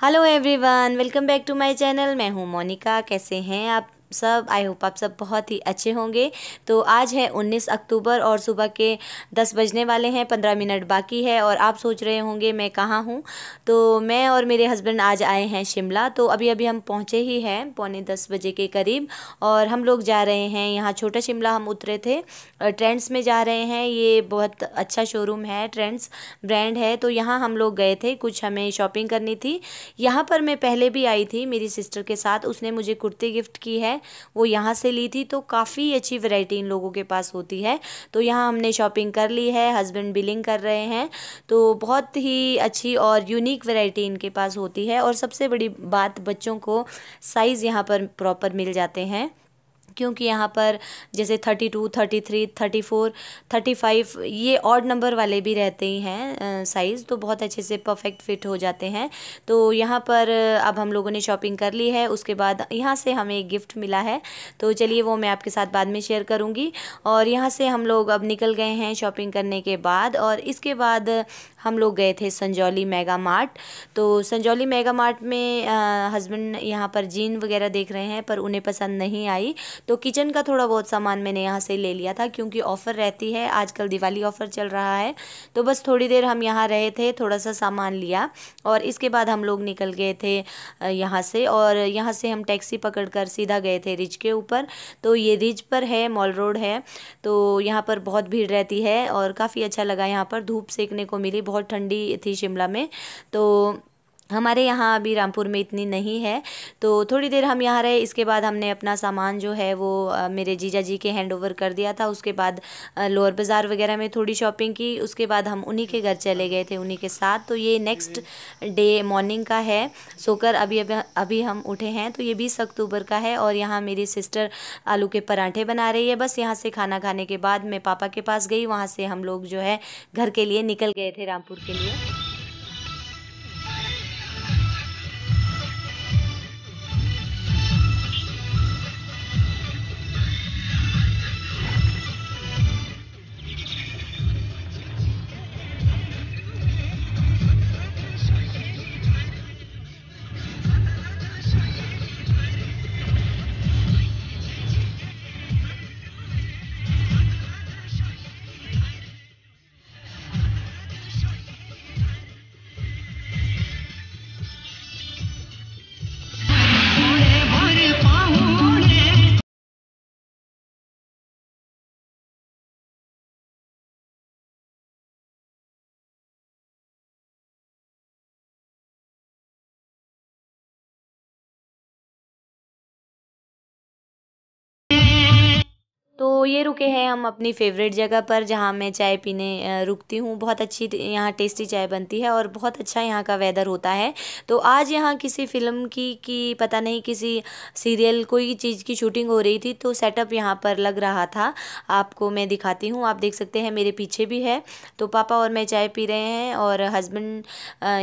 Hello everyone welcome back to my channel मैं हूं मोनिका कैसे हैं आप सब आई होप आप सब बहुत ही अच्छे होंगे तो आज है 19 अक्टूबर और सुबह के 10 बजने वाले हैं 15 मिनट बाकी है और आप सोच रहे होंगे मैं कहाँ हूँ तो मैं और मेरे हस्बैंड आज आए हैं शिमला तो अभी अभी हम पहुँचे ही हैं पौने दस बजे के करीब और हम लोग जा रहे हैं यहाँ छोटा शिमला हम उतरे थे ट्रेंड्स में जा रहे हैं ये बहुत अच्छा शोरूम है ट्रेंड्स ब्रांड है तो यहाँ हम लोग गए थे कुछ हमें शॉपिंग करनी थी यहाँ पर मैं पहले भी आई थी मेरी सिस्टर के साथ उसने मुझे कुर्ती गिफ्ट की है वो यहाँ से ली थी तो काफ़ी अच्छी वैरायटी इन लोगों के पास होती है तो यहाँ हमने शॉपिंग कर ली है हस्बैंड बिलिंग कर रहे हैं तो बहुत ही अच्छी और यूनिक वैरायटी इनके पास होती है और सबसे बड़ी बात बच्चों को साइज़ यहाँ पर प्रॉपर मिल जाते हैं क्योंकि यहाँ पर जैसे thirty two thirty three thirty four thirty five ये ऑड नंबर वाले भी रहते ही हैं साइज़ तो बहुत अच्छे से परफेक्ट फिट हो जाते हैं तो यहाँ पर अब हम लोगों ने शॉपिंग कर ली है उसके बाद यहाँ से हमें एक गिफ्ट मिला है तो चलिए वो मैं आपके साथ बाद में शेयर करूँगी और यहाँ से हम लोग अब निकल गए हैं शॉपिंग करने के बाद और इसके बाद हम लोग गए थे संजौली मेगा मार्ट तो संजौली मेगा मार्ट में हस्बैंड यहाँ पर जीन वगैरह देख रहे हैं पर उन्हें पसंद नहीं आई तो किचन का थोड़ा बहुत सामान मैंने यहाँ से ले लिया था क्योंकि ऑफ़र रहती है आजकल दिवाली ऑफ़र चल रहा है तो बस थोड़ी देर हम यहाँ रहे थे थोड़ा सा सामान लिया और इसके बाद हम लोग निकल गए थे यहाँ से और यहाँ से हम टैक्सी पकड़ कर सीधा गए थे रिज के ऊपर तो ये रिज पर है मॉल रोड है तो यहाँ पर बहुत भीड़ रहती है और काफ़ी अच्छा लगा यहाँ पर धूप सेकने को मिली बहुत ठंडी थी शिमला में तो हमारे यहाँ अभी रामपुर में इतनी नहीं है तो थोड़ी देर हम यहाँ रहे इसके बाद हमने अपना सामान जो है वो मेरे जीजा जी के हैंड ओवर कर दिया था उसके बाद लोअर बाज़ार वगैरह में थोड़ी शॉपिंग की उसके बाद हम उन्हीं के घर चले गए थे उन्हीं के साथ तो ये नेक्स्ट डे मॉर्निंग का है सोकर अभी अभी अभी हम उठे हैं तो ये बीस अक्टूबर का है और यहाँ मेरी सिस्टर आलू के पराठे बना रही है बस यहाँ से खाना खाने के बाद मैं पापा के पास गई वहाँ से हम लोग जो है घर के लिए निकल गए थे रामपुर के लिए तो ये रुके हैं हम अपनी फेवरेट जगह पर जहाँ मैं चाय पीने रुकती हूँ बहुत अच्छी यहाँ टेस्टी चाय बनती है और बहुत अच्छा यहाँ का वेदर होता है तो आज यहाँ किसी फिल्म की की पता नहीं किसी सीरियल कोई चीज़ की शूटिंग हो रही थी तो सेटअप यहाँ पर लग रहा था आपको मैं दिखाती हूँ आप देख सकते हैं मेरे पीछे भी है तो पापा और मैं चाय पी रहे हैं और हस्बैंड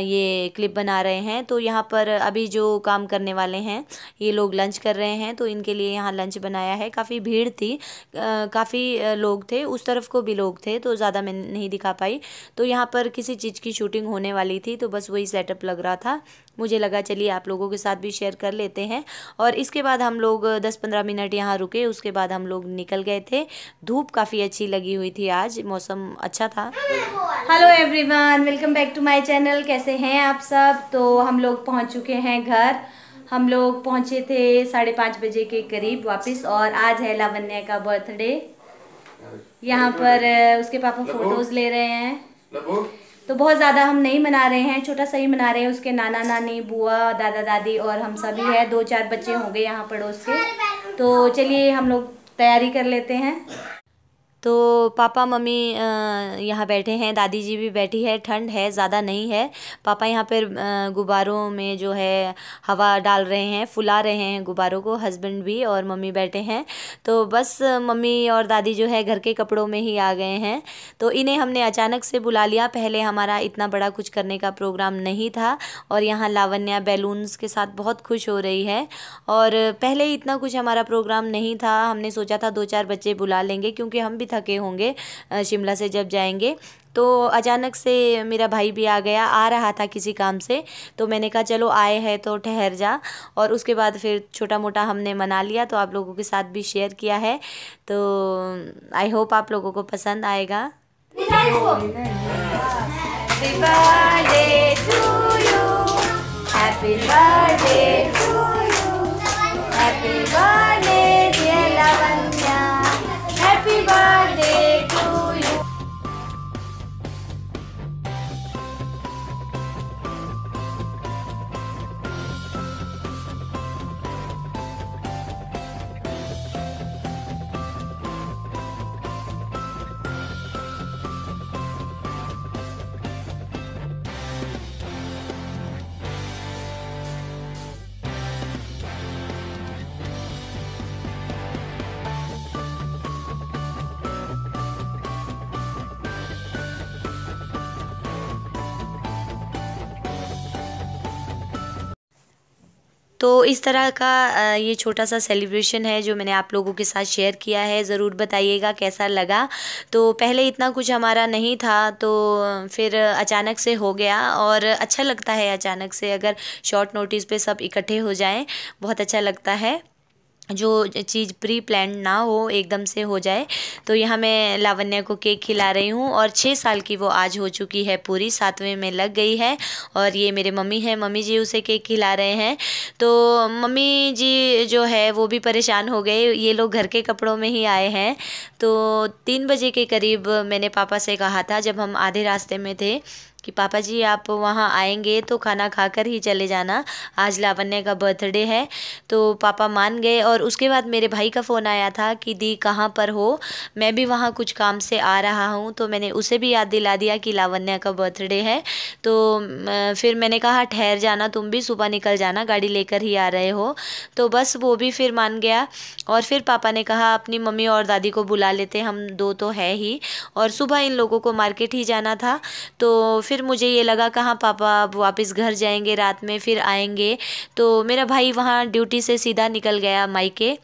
ये क्लिप बना रहे हैं तो यहाँ पर अभी जो काम करने वाले हैं ये लोग लंच कर रहे हैं तो इनके लिए यहाँ लंच बनाया है काफ़ी भीड़ थी काफ़ी लोग थे उस तरफ को भी लोग थे तो ज़्यादा मैं नहीं दिखा पाई तो यहाँ पर किसी चीज़ की शूटिंग होने वाली थी तो बस वही सेटअप लग रहा था मुझे लगा चलिए आप लोगों के साथ भी शेयर कर लेते हैं और इसके बाद हम लोग दस पंद्रह मिनट यहाँ रुके उसके बाद हम लोग निकल गए थे धूप काफ़ी अच्छी लगी हुई थी आज मौसम अच्छा था hello everyone welcome back to my channel कैसे हैं आप सब तो हम लोग पहुँच चुके हैं घर हम लोग पहुंचे थे साढ़े पाँच बजे के करीब वापस और आज है लावण्य का बर्थडे यहाँ पर उसके पापा फोटोज़ ले रहे हैं तो बहुत ज़्यादा हम नहीं मना रहे हैं छोटा सा ही मना रहे हैं उसके नाना नानी बुआ दादा दादी और हम सभी है दो चार बच्चे होंगे यहाँ पड़ोस के तो चलिए हम लोग तैयारी कर लेते हैं तो पापा मम्मी यहाँ बैठे हैं दादी जी भी बैठी है ठंड है ज़्यादा नहीं है पापा यहाँ पर गुब्बारों में जो है हवा डाल रहे हैं फुला रहे हैं गुब्बारों को हस्बैंड भी और मम्मी बैठे हैं तो बस मम्मी और दादी जो है घर के कपड़ों में ही आ गए हैं तो इन्हें हमने अचानक से बुला लिया पहले हमारा इतना बड़ा कुछ करने का प्रोग्राम नहीं था और यहाँ लावण्या बैलून्स के साथ बहुत खुश हो रही है और पहले इतना कुछ हमारा प्रोग्राम नहीं था हमने सोचा था दो चार बच्चे बुला लेंगे क्योंकि हम भी थके होंगे शिमला से जब जाएंगे तो अचानक से मेरा भाई भी आ गया आ रहा था किसी काम से तो मैंने कहा चलो आए हैं तो ठहर जा और उसके बाद फिर छोटा मोटा हमने मना लिया तो आप लोगों के साथ भी शेयर किया है तो आई होप आप लोगों को पसंद आएगा Happy birthday to you. Happy birthday. तो इस तरह का ये छोटा सा सेलिब्रेशन है जो मैंने आप लोगों के साथ शेयर किया है ज़रूर बताइएगा कैसा लगा तो पहले इतना कुछ हमारा नहीं था तो फिर अचानक से हो गया और अच्छा लगता है अचानक से अगर शॉर्ट नोटिस पे सब इकट्ठे हो जाएं बहुत अच्छा लगता है जो चीज़ प्री प्लान ना हो एकदम से हो जाए तो यहाँ मैं लावण्या को केक खिला रही हूँ और छः साल की वो आज हो चुकी है पूरी सातवें में लग गई है और ये मेरे मम्मी हैं मम्मी जी उसे केक खिला रहे हैं तो मम्मी जी जो है वो भी परेशान हो गए ये लोग घर के कपड़ों में ही आए हैं तो तीन बजे के करीब मैंने पापा से कहा था जब हम आधे रास्ते में थे कि पापा जी आप वहाँ आएंगे तो खाना खाकर ही चले जाना आज लावण्य का बर्थडे है तो पापा मान गए और उसके बाद मेरे भाई का फ़ोन आया था कि दी कहाँ पर हो मैं भी वहाँ कुछ काम से आ रहा हूँ तो मैंने उसे भी याद दिला दिया कि लावण्य का बर्थडे है तो फिर मैंने कहा ठहर जाना तुम भी सुबह निकल जाना गाड़ी लेकर ही आ रहे हो तो बस वो भी फिर मान गया और फिर पापा ने कहा अपनी मम्मी और दादी को बुला लेते हम दो तो है ही और सुबह इन लोगों को मार्केट ही जाना था तो फिर फिर मुझे ये लगा कहाँ पापा अब वापस घर जाएंगे रात में फिर आएंगे तो मेरा भाई वहाँ ड्यूटी से सीधा निकल गया मायके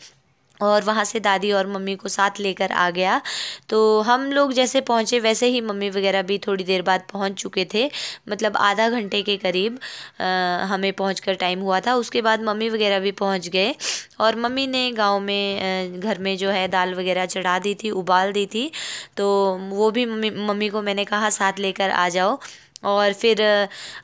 और वहाँ से दादी और मम्मी को साथ लेकर आ गया तो हम लोग जैसे पहुँचे वैसे ही मम्मी वगैरह भी थोड़ी देर बाद पहुँच चुके थे मतलब आधा घंटे के करीब आ, हमें पहुँच कर टाइम हुआ था उसके बाद मम्मी वगैरह भी पहुँच गए और मम्मी ने गाँव में घर में जो है दाल वगैरह चढ़ा दी थी उबाल दी थी तो वो भी मम्मी मम्मी को मैंने कहा साथ लेकर आ जाओ और फिर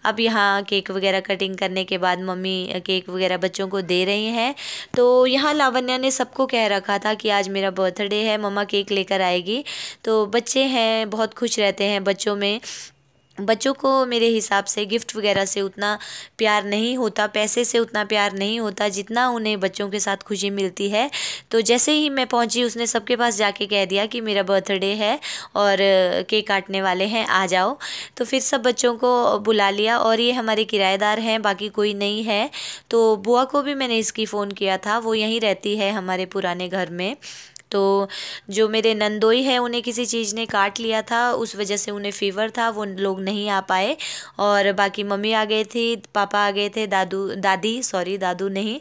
अब यहाँ केक वगैरह कटिंग करने के बाद मम्मी केक वगैरह बच्चों को दे रही हैं तो यहाँ लावण्या ने सबको कह रखा था कि आज मेरा बर्थडे है मम्मा केक लेकर आएगी तो बच्चे हैं बहुत खुश रहते हैं बच्चों में बच्चों को मेरे हिसाब से गिफ्ट वगैरह से उतना प्यार नहीं होता पैसे से उतना प्यार नहीं होता जितना उन्हें बच्चों के साथ खुशी मिलती है तो जैसे ही मैं पहुंची उसने सबके पास जाके कह दिया कि मेरा बर्थडे है और केक काटने वाले हैं आ जाओ तो फिर सब बच्चों को बुला लिया और ये हमारे किराएदार हैं बाकी कोई नहीं है तो बुआ को भी मैंने इसकी फ़ोन किया था वो यहीं रहती है हमारे पुराने घर में तो जो मेरे नंदोई है उन्हें किसी चीज़ ने काट लिया था उस वजह से उन्हें फ़ीवर था वो लोग नहीं आ पाए और बाकी मम्मी आ गए थी पापा आ गए थे दादू दादी सॉरी दादू नहीं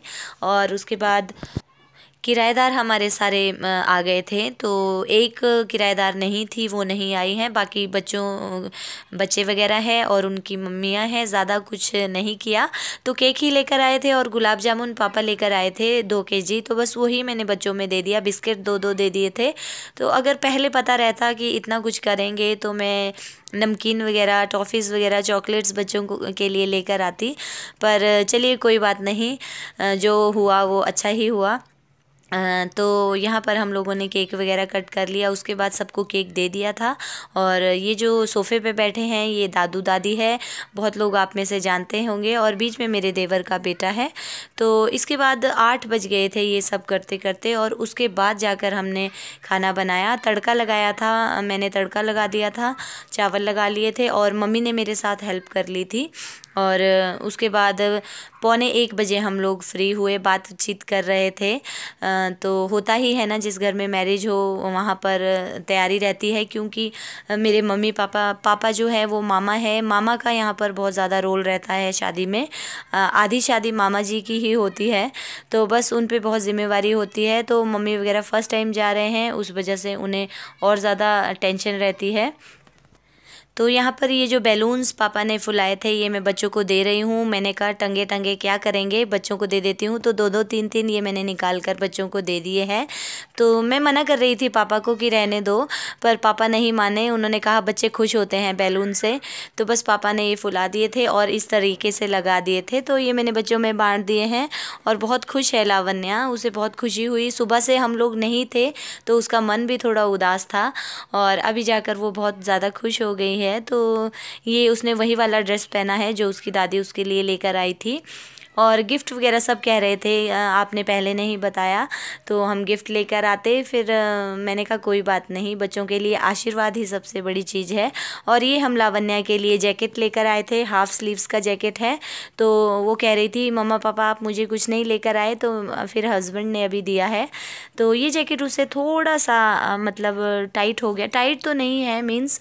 और उसके बाद किराएदार हमारे सारे आ गए थे तो एक किराएदार नहीं थी वो नहीं आई हैं बाकी बच्चों बच्चे वगैरह हैं और उनकी मम्मियाँ हैं ज़्यादा कुछ नहीं किया तो केक ही लेकर आए थे और गुलाब जामुन पापा लेकर आए थे दो के जी तो बस वही मैंने बच्चों में दे दिया बिस्किट दो दो दे दिए थे तो अगर पहले पता रहता कि इतना कुछ करेंगे तो मैं नमकीन वगैरह टॉफ़ीज़ वगैरह चॉकलेट्स बच्चों को के लिए लेकर आती पर चलिए कोई बात नहीं जो हुआ वो अच्छा ही हुआ तो यहाँ पर हम लोगों ने केक वगैरह कट कर लिया उसके बाद सबको केक दे दिया था और ये जो सोफ़े पे बैठे हैं ये दादू दादी है बहुत लोग आप में से जानते होंगे और बीच में मेरे देवर का बेटा है तो इसके बाद आठ बज गए थे ये सब करते करते और उसके बाद जाकर हमने खाना बनाया तड़का लगाया था मैंने तड़का लगा दिया था चावल लगा लिए थे और मम्मी ने मेरे साथ हेल्प कर ली थी और उसके बाद पौने एक बजे हम लोग फ्री हुए बातचीत कर रहे थे तो होता ही है ना जिस घर में मैरिज हो वहाँ पर तैयारी रहती है क्योंकि मेरे मम्मी पापा पापा जो है वो मामा है मामा का यहाँ पर बहुत ज़्यादा रोल रहता है शादी में आधी शादी मामा जी की ही होती है तो बस उन पर बहुत ज़िम्मेवारी होती है तो मम्मी वगैरह फ़र्स्ट टाइम जा रहे हैं उस वजह से उन्हें और ज़्यादा टेंशन रहती है तो यहाँ पर ये जो बैलून्स पापा ने फुलाए थे ये मैं बच्चों को दे रही हूँ मैंने कहा टंगे टंगे क्या करेंगे बच्चों को दे देती हूँ तो दो दो तीन तीन ये मैंने निकाल कर बच्चों को दे दिए हैं तो मैं मना कर रही थी पापा को कि रहने दो पर पापा नहीं माने उन्होंने कहा बच्चे खुश होते हैं बैलून से तो बस पापा ने ये फुला दिए थे और इस तरीके से लगा दिए थे तो ये मैंने बच्चों में बाँट दिए हैं और बहुत खुश है लावण्या उसे बहुत खुशी हुई सुबह से हम लोग नहीं थे तो उसका मन भी थोड़ा उदास था और अभी जाकर वो बहुत ज़्यादा खुश हो गई है है तो ये उसने वही वाला ड्रेस पहना है जो उसकी दादी उसके लिए लेकर आई थी और गिफ्ट वगैरह सब कह रहे थे आपने पहले नहीं बताया तो हम गिफ्ट लेकर आते फिर मैंने कहा कोई बात नहीं बच्चों के लिए आशीर्वाद ही सबसे बड़ी चीज़ है और ये हम लावण्या के लिए जैकेट लेकर आए थे हाफ़ स्लीव्स का जैकेट है तो वो कह रही थी मम्मा पापा आप मुझे कुछ नहीं लेकर आए तो फिर हस्बैंड ने अभी दिया है तो ये जैकेट उसे थोड़ा सा मतलब टाइट हो गया टाइट तो नहीं है मीन्स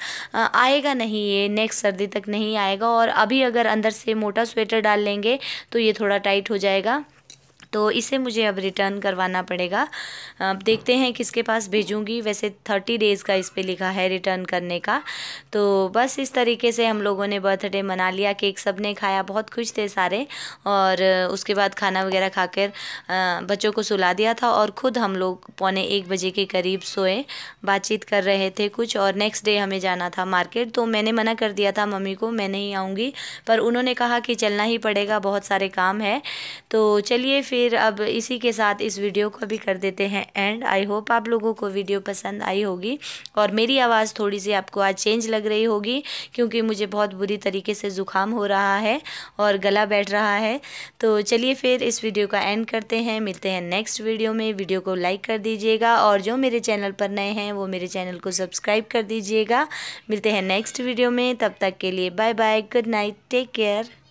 आएगा नहीं ये नेक्स्ट सर्दी तक नहीं आएगा और अभी अगर अंदर से मोटा स्वेटर डाल लेंगे तो ये थोड़ा थोड़ा टाइट हो जाएगा तो इसे मुझे अब रिटर्न करवाना पड़ेगा अब देखते हैं किसके पास भेजूँगी वैसे थर्टी डेज़ का इस पर लिखा है रिटर्न करने का तो बस इस तरीके से हम लोगों ने बर्थडे मना लिया केक सब ने खाया बहुत खुश थे सारे और उसके बाद खाना वगैरह खाकर बच्चों को सुला दिया था और ख़ुद हम लोग पौने एक बजे के करीब सोए बातचीत कर रहे थे कुछ और नेक्स्ट डे हमें जाना था मार्केट तो मैंने मना कर दिया था मम्मी को मैं नहीं आऊँगी पर उन्होंने कहा कि चलना ही पड़ेगा बहुत सारे काम है तो चलिए फिर फिर अब इसी के साथ इस वीडियो को भी कर देते हैं एंड आई होप आप लोगों को वीडियो पसंद आई होगी और मेरी आवाज़ थोड़ी सी आपको आज चेंज लग रही होगी क्योंकि मुझे बहुत बुरी तरीके से ज़ुकाम हो रहा है और गला बैठ रहा है तो चलिए फिर इस वीडियो का एंड करते हैं मिलते हैं नेक्स्ट वीडियो में वीडियो को लाइक कर दीजिएगा और जो मेरे चैनल पर नए हैं वो मेरे चैनल को सब्सक्राइब कर दीजिएगा मिलते हैं नेक्स्ट वीडियो में तब तक के लिए bye bye good night take care